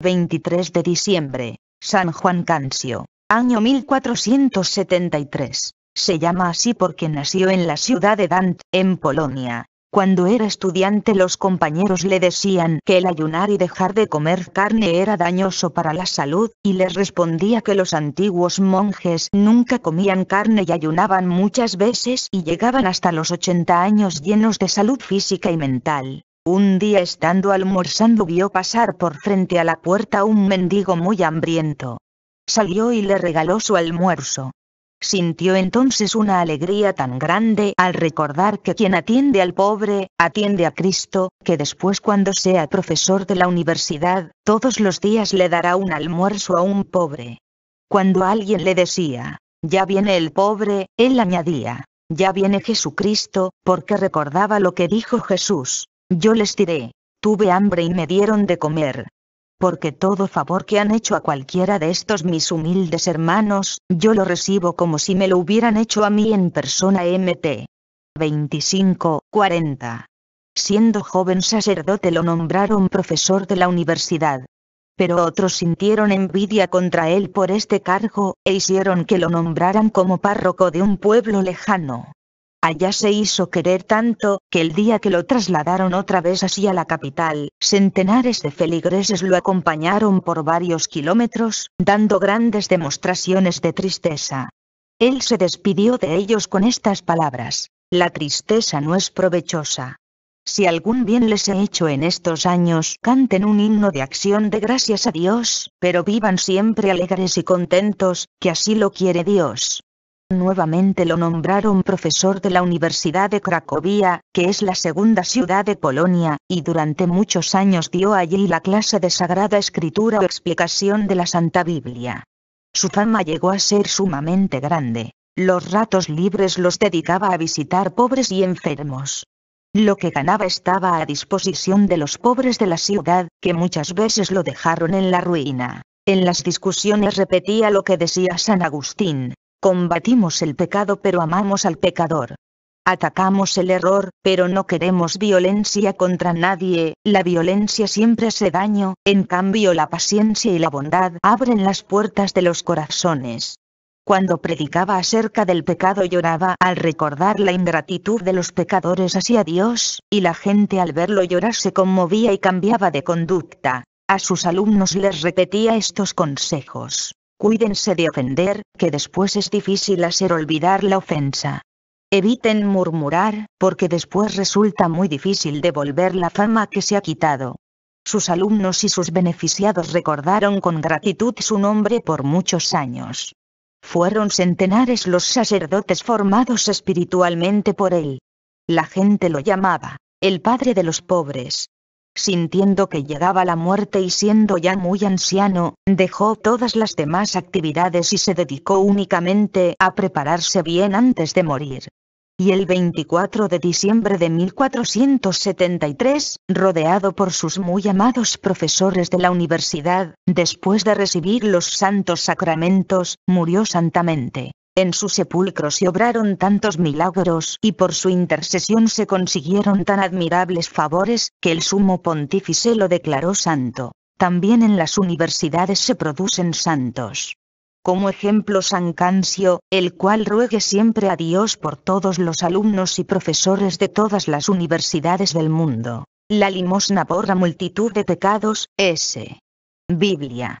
23 de diciembre, San Juan Cancio, año 1473. Se llama así porque nació en la ciudad de Dant, en Polonia. Cuando era estudiante los compañeros le decían que el ayunar y dejar de comer carne era dañoso para la salud, y les respondía que los antiguos monjes nunca comían carne y ayunaban muchas veces y llegaban hasta los 80 años llenos de salud física y mental. Un día estando almorzando vio pasar por frente a la puerta un mendigo muy hambriento. Salió y le regaló su almuerzo. Sintió entonces una alegría tan grande al recordar que quien atiende al pobre, atiende a Cristo, que después cuando sea profesor de la universidad, todos los días le dará un almuerzo a un pobre. Cuando alguien le decía, ya viene el pobre, él añadía, ya viene Jesucristo, porque recordaba lo que dijo Jesús, yo les tiré, tuve hambre y me dieron de comer. Porque todo favor que han hecho a cualquiera de estos mis humildes hermanos, yo lo recibo como si me lo hubieran hecho a mí en persona MT. 25, 40. Siendo joven sacerdote lo nombraron profesor de la universidad. Pero otros sintieron envidia contra él por este cargo, e hicieron que lo nombraran como párroco de un pueblo lejano ya se hizo querer tanto, que el día que lo trasladaron otra vez así a la capital, centenares de feligreses lo acompañaron por varios kilómetros, dando grandes demostraciones de tristeza. Él se despidió de ellos con estas palabras, la tristeza no es provechosa. Si algún bien les he hecho en estos años, canten un himno de acción de gracias a Dios, pero vivan siempre alegres y contentos, que así lo quiere Dios. Nuevamente lo nombraron profesor de la Universidad de Cracovia, que es la segunda ciudad de Polonia, y durante muchos años dio allí la clase de Sagrada Escritura o explicación de la Santa Biblia. Su fama llegó a ser sumamente grande. Los ratos libres los dedicaba a visitar pobres y enfermos. Lo que ganaba estaba a disposición de los pobres de la ciudad, que muchas veces lo dejaron en la ruina. En las discusiones repetía lo que decía San Agustín, Combatimos el pecado pero amamos al pecador. Atacamos el error, pero no queremos violencia contra nadie, la violencia siempre hace daño, en cambio la paciencia y la bondad abren las puertas de los corazones. Cuando predicaba acerca del pecado lloraba al recordar la ingratitud de los pecadores hacia Dios, y la gente al verlo llorar se conmovía y cambiaba de conducta. A sus alumnos les repetía estos consejos. Cuídense de ofender, que después es difícil hacer olvidar la ofensa. Eviten murmurar, porque después resulta muy difícil devolver la fama que se ha quitado. Sus alumnos y sus beneficiados recordaron con gratitud su nombre por muchos años. Fueron centenares los sacerdotes formados espiritualmente por él. La gente lo llamaba, el padre de los pobres, sintiendo que llegaba la muerte y siendo ya muy anciano, dejó todas las demás actividades y se dedicó únicamente a prepararse bien antes de morir. Y el 24 de diciembre de 1473, rodeado por sus muy amados profesores de la universidad, después de recibir los santos sacramentos, murió santamente. En su sepulcro se obraron tantos milagros y por su intercesión se consiguieron tan admirables favores, que el sumo pontífice lo declaró santo. También en las universidades se producen santos. Como ejemplo San Cancio, el cual ruegue siempre a Dios por todos los alumnos y profesores de todas las universidades del mundo. La limosna borra multitud de pecados, S. Biblia.